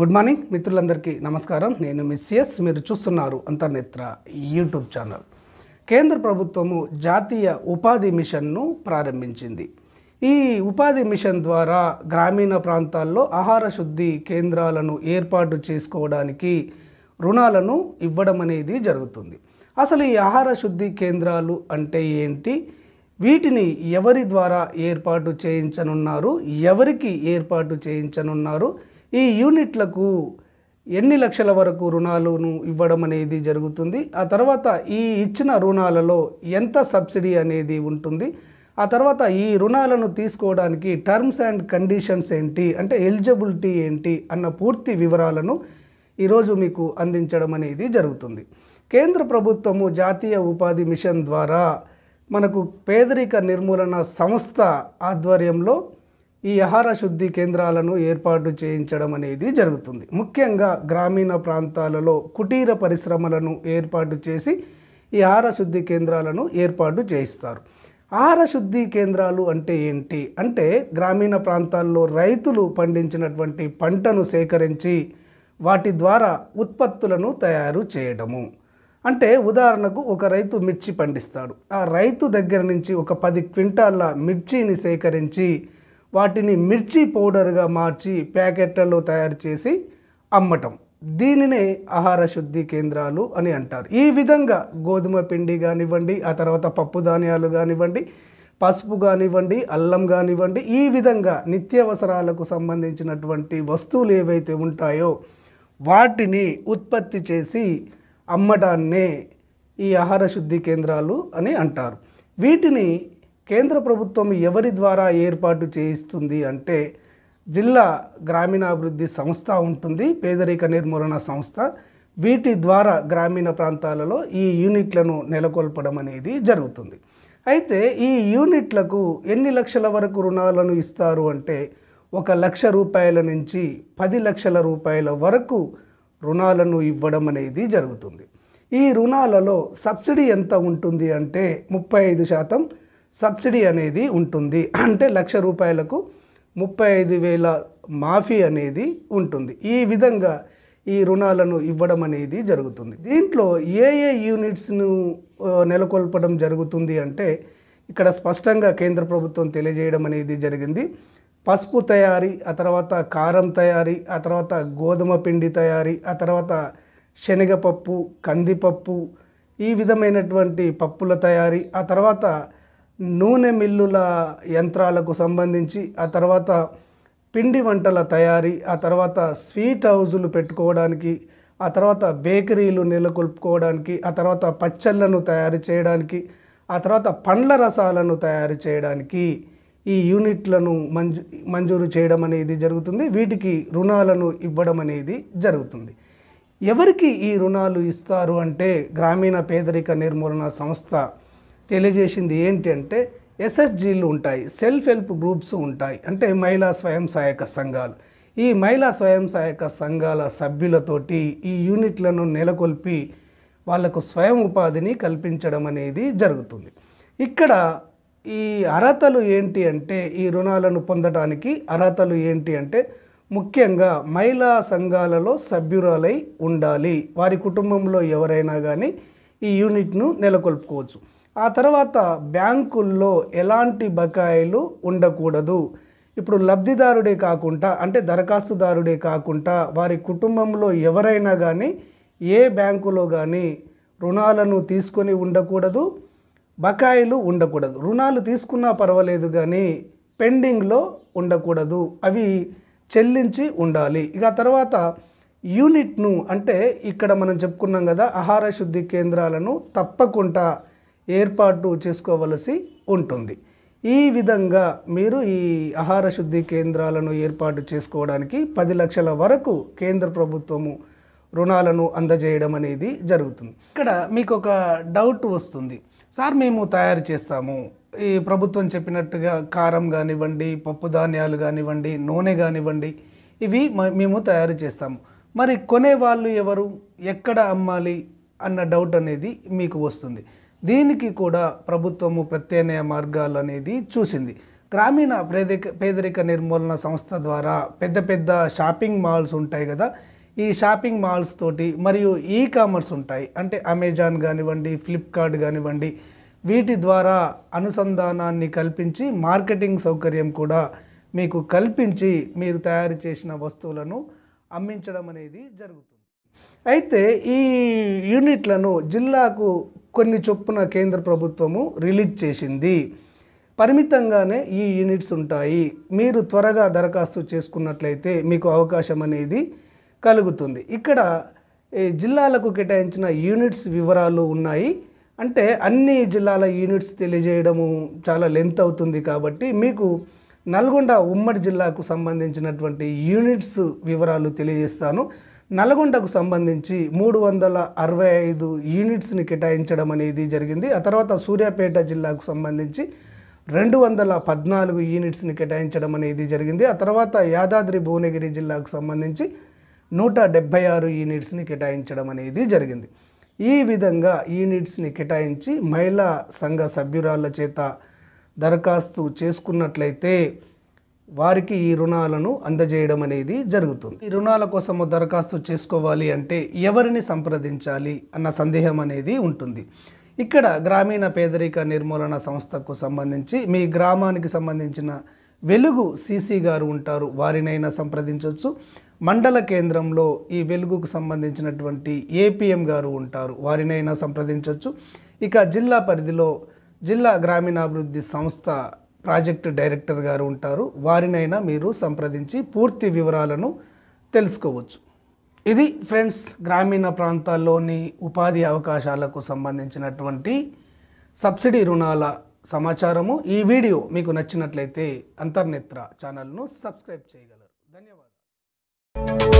good morning మిత్రులందరికీ నమస్కారం నేను మిస్ఎస్ మీరు చూస్తున్నారు అంతర్నేత్ర యూట్యూబ్ ఛానల్ కేంద్ర ప్రభుత్వము జాతీయ ఉపాధి మిషన్ను ప్రారంభించింది ఈ ఉపాధి మిషన్ ద్వారా గ్రామీణ ప్రాంతాల్లో ఆహార శుద్ధి కేంద్రాలను ఏర్పాటు చేసుకోవడానికి రుణాలను ఇవ్వడం అనేది జరుగుతుంది అసలు ఈ ఆహార శుద్ధి కేంద్రాలు అంటే ఏంటి వీటిని ఎవరి ద్వారా ఏర్పాటు చేయించనున్నారు ఎవరికి ఏర్పాటు చేయించనున్నారు ఈ యూనిట్లకు ఎన్ని లక్షల వరకు రుణాలను ఇవ్వడం అనేది జరుగుతుంది ఆ తర్వాత ఈ ఇచ్చిన రుణాలలో ఎంత సబ్సిడీ అనేది ఉంటుంది ఆ తర్వాత ఈ రుణాలను తీసుకోవడానికి టర్మ్స్ అండ్ కండిషన్స్ ఏంటి అంటే ఎలిజిబిలిటీ ఏంటి అన్న పూర్తి వివరాలను ఈరోజు మీకు అందించడం అనేది జరుగుతుంది కేంద్ర ప్రభుత్వము జాతీయ ఉపాధి మిషన్ ద్వారా మనకు పేదరిక నిర్మూలన సంస్థ ఆధ్వర్యంలో ఈ ఆహార శుద్ధి కేంద్రాలను ఏర్పాటు చేయించడం అనేది జరుగుతుంది ముఖ్యంగా గ్రామీణ ప్రాంతాలలో కుటీర పరిశ్రమలను ఏర్పాటు చేసి ఈ ఆహార శుద్ధి కేంద్రాలను ఏర్పాటు చేయిస్తారు ఆహార శుద్ధి కేంద్రాలు అంటే ఏంటి అంటే గ్రామీణ ప్రాంతాల్లో రైతులు పండించినటువంటి పంటను సేకరించి వాటి ద్వారా ఉత్పత్తులను తయారు చేయడము అంటే ఉదాహరణకు ఒక రైతు మిర్చి పండిస్తాడు ఆ రైతు దగ్గర నుంచి ఒక పది క్వింటాళ్ళ మిర్చిని సేకరించి వాటిని మిర్చి పౌడర్గా మార్చి ప్యాకెట్లలో తయారు చేసి అమ్మటం దీనినే ఆహార శుద్ధి కేంద్రాలు అని అంటారు ఈ విధంగా గోధుమ పిండి కానివ్వండి ఆ తర్వాత పప్పు ధాన్యాలు కానివ్వండి పసుపు కానివ్వండి అల్లం కానివ్వండి ఈ విధంగా నిత్యావసరాలకు సంబంధించినటువంటి వస్తువులు ఏవైతే ఉంటాయో వాటిని ఉత్పత్తి చేసి అమ్మడాన్నే ఈ ఆహార శుద్ధి కేంద్రాలు అని అంటారు వీటిని కేంద్ర ప్రభుత్వం ఎవరి ద్వారా ఏర్పాటు చేయిస్తుంది అంటే జిల్లా గ్రామీణాభివృద్ధి సంస్థ ఉంటుంది పేదరిక నిర్మూలన సంస్థ వీటి ద్వారా గ్రామీణ ప్రాంతాలలో ఈ యూనిట్లను నెలకొల్పడం అనేది జరుగుతుంది అయితే ఈ యూనిట్లకు ఎన్ని లక్షల వరకు రుణాలను ఇస్తారు అంటే ఒక లక్ష రూపాయల నుంచి పది లక్షల రూపాయల వరకు రుణాలను ఇవ్వడం అనేది జరుగుతుంది ఈ రుణాలలో సబ్సిడీ ఎంత ఉంటుంది అంటే ముప్పై ఐదు శాతం సబ్సిడీ అనేది ఉంటుంది అంటే లక్ష రూపాయలకు ముప్పై ఐదు వేల మాఫీ అనేది ఉంటుంది ఈ విధంగా ఈ రుణాలను ఇవ్వడం అనేది జరుగుతుంది దీంట్లో ఏ ఏ యూనిట్స్ను నెలకొల్పడం జరుగుతుంది అంటే ఇక్కడ స్పష్టంగా కేంద్ర ప్రభుత్వం తెలియజేయడం అనేది జరిగింది పసుపు తయారీ ఆ తర్వాత కారం తయారీ ఆ తర్వాత గోధుమ పిండి తయారీ ఆ తర్వాత శనగపప్పు కందిపప్పు ఈ విధమైనటువంటి పప్పుల తయారీ ఆ తర్వాత నూనె మిల్లుల యంత్రాలకు సంబంధించి ఆ తర్వాత పిండి వంటల తయారీ ఆ తర్వాత స్వీట్ హౌజులు పెట్టుకోవడానికి ఆ తర్వాత బేకరీలు నెలకొల్పుకోవడానికి ఆ తర్వాత పచ్చళ్ళను తయారు చేయడానికి ఆ తర్వాత పండ్ల రసాలను తయారు చేయడానికి ఈ యూనిట్లను మంజూ మంజూరు చేయడం అనేది జరుగుతుంది వీటికి రుణాలను ఇవ్వడం అనేది జరుగుతుంది ఎవరికి ఈ రుణాలు ఇస్తారు అంటే గ్రామీణ పేదరిక నిర్మూలన సంస్థ తెలియజేసింది ఏంటంటే ఎస్ఎస్జీలు ఉంటాయి సెల్ఫ్ హెల్ప్ గ్రూప్స్ ఉంటాయి అంటే మహిళా స్వయం సహాయక సంఘాలు ఈ మహిళా స్వయం సహాయక సంఘాల సభ్యులతోటి ఈ యూనిట్లను నెలకొల్పి వాళ్లకు స్వయం ఉపాధిని కల్పించడం అనేది జరుగుతుంది ఇక్కడ ఈ అర్హతలు ఏంటి అంటే ఈ రుణాలను పొందడానికి అర్హతలు ఏంటి అంటే ముఖ్యంగా మహిళా సంఘాలలో సభ్యురాలై ఉండాలి వారి కుటుంబంలో ఎవరైనా కానీ ఈ యూనిట్ను నెలకొల్పుకోవచ్చు ఆ తర్వాత బ్యాంకుల్లో ఎలాంటి బకాయిలు ఉండకూడదు ఇప్పుడు లబ్ధిదారుడే కాకుండా అంటే దరఖాస్తుదారుడే కాకుండా వారి కుటుంబంలో ఎవరైనా కానీ ఏ బ్యాంకులో కానీ రుణాలను తీసుకొని ఉండకూడదు బకాయిలు ఉండకూడదు రుణాలు తీసుకున్నా పర్వాలేదు కానీ పెండింగ్లో ఉండకూడదు అవి చెల్లించి ఉండాలి ఇక తర్వాత యూనిట్ను అంటే ఇక్కడ మనం చెప్పుకున్నాం కదా ఆహార శుద్ధి కేంద్రాలను తప్పకుండా ఏర్పాటు చేసుకోవలసి ఉంటుంది ఈ విధంగా మీరు ఈ ఆహార శుద్ధి కేంద్రాలను ఏర్పాటు చేసుకోవడానికి పది లక్షల వరకు కేంద్ర ప్రభుత్వము రుణాలను అందజేయడం అనేది జరుగుతుంది ఇక్కడ మీకు ఒక డౌట్ వస్తుంది సార్ మేము తయారు చేస్తాము ఈ ప్రభుత్వం చెప్పినట్టుగా కారం కానివ్వండి పప్పు ధాన్యాలు కానివ్వండి నూనె కానివ్వండి ఇవి మేము తయారు చేస్తాము మరి కొనే వాళ్ళు ఎవరు ఎక్కడ అమ్మాలి అన్న డౌట్ అనేది మీకు వస్తుంది దీనికి కూడా ప్రభుత్వము ప్రత్యామ్నాయ మార్గాలు అనేది చూసింది గ్రామీణ పేదరిక పేదరిక నిర్మూలన సంస్థ ద్వారా పెద్ద పెద్ద షాపింగ్ మాల్స్ ఉంటాయి కదా ఈ షాపింగ్ మాల్స్ తోటి మరియు ఈ కామర్స్ ఉంటాయి అంటే అమెజాన్ కానివ్వండి ఫ్లిప్కార్ట్ కానివ్వండి వీటి ద్వారా అనుసంధానాన్ని కల్పించి మార్కెటింగ్ సౌకర్యం కూడా మీకు కల్పించి మీరు తయారు చేసిన వస్తువులను అమ్మించడం అనేది జరుగుతుంది అయితే ఈ యూనిట్లను జిల్లాకు కొన్ని చొప్పున కేంద్ర ప్రభుత్వము రిలీజ్ చేసింది పరిమితంగానే ఈ యూనిట్స్ ఉంటాయి మీరు త్వరగా దరఖాస్తు చేసుకున్నట్లయితే మీకు అవకాశం అనేది కలుగుతుంది ఇక్కడ జిల్లాలకు కేటాయించిన యూనిట్స్ వివరాలు ఉన్నాయి అంటే అన్ని జిల్లాల యూనిట్స్ తెలియజేయడము చాలా లెంత్ అవుతుంది కాబట్టి మీకు నల్గొండ ఉమ్మడి జిల్లాకు సంబంధించినటువంటి యూనిట్స్ వివరాలు తెలియజేస్తాను నల్గొండకు సంబంధించి మూడు వందల అరవై ఐదు యూనిట్స్ని కేటాయించడం అనేది జరిగింది ఆ తర్వాత సూర్యాపేట జిల్లాకు సంబంధించి రెండు వందల పద్నాలుగు యూనిట్స్ని కేటాయించడం అనేది జరిగింది ఆ తర్వాత యాదాద్రి భువనగిరి జిల్లాకు సంబంధించి నూట డెబ్భై ఆరు యూనిట్స్ని కేటాయించడం అనేది జరిగింది ఈ విధంగా యూనిట్స్ని కేటాయించి మహిళా సంఘ సభ్యురాల చేత దరఖాస్తు చేసుకున్నట్లయితే వారికి ఈ రుణాలను అందజేయడం అనేది జరుగుతుంది ఈ రుణాల కోసము దరఖాస్తు చేసుకోవాలి అంటే ఎవరిని సంప్రదించాలి అన్న సందేహం అనేది ఉంటుంది ఇక్కడ గ్రామీణ పేదరిక నిర్మూలన సంస్థకు సంబంధించి మీ గ్రామానికి సంబంధించిన వెలుగు సీసీ గారు ఉంటారు వారినైనా సంప్రదించవచ్చు మండల కేంద్రంలో ఈ వెలుగుకు సంబంధించినటువంటి ఏపీఎం గారు ఉంటారు వారినైనా సంప్రదించవచ్చు ఇక జిల్లా పరిధిలో జిల్లా గ్రామీణాభివృద్ధి సంస్థ ప్రాజెక్టు డైరెక్టర్ గారు ఉంటారు వారినైనా మీరు సంప్రదించి పూర్తి వివరాలను తెలుసుకోవచ్చు ఇది ఫ్రెండ్స్ గ్రామీణ ప్రాంతాల్లోని ఉపాధి అవకాశాలకు సంబంధించినటువంటి సబ్సిడీ రుణాల సమాచారము ఈ వీడియో మీకు నచ్చినట్లయితే అంతర్నేత్ర ఛానల్ను సబ్స్క్రైబ్ చేయగలరు ధన్యవాదాలు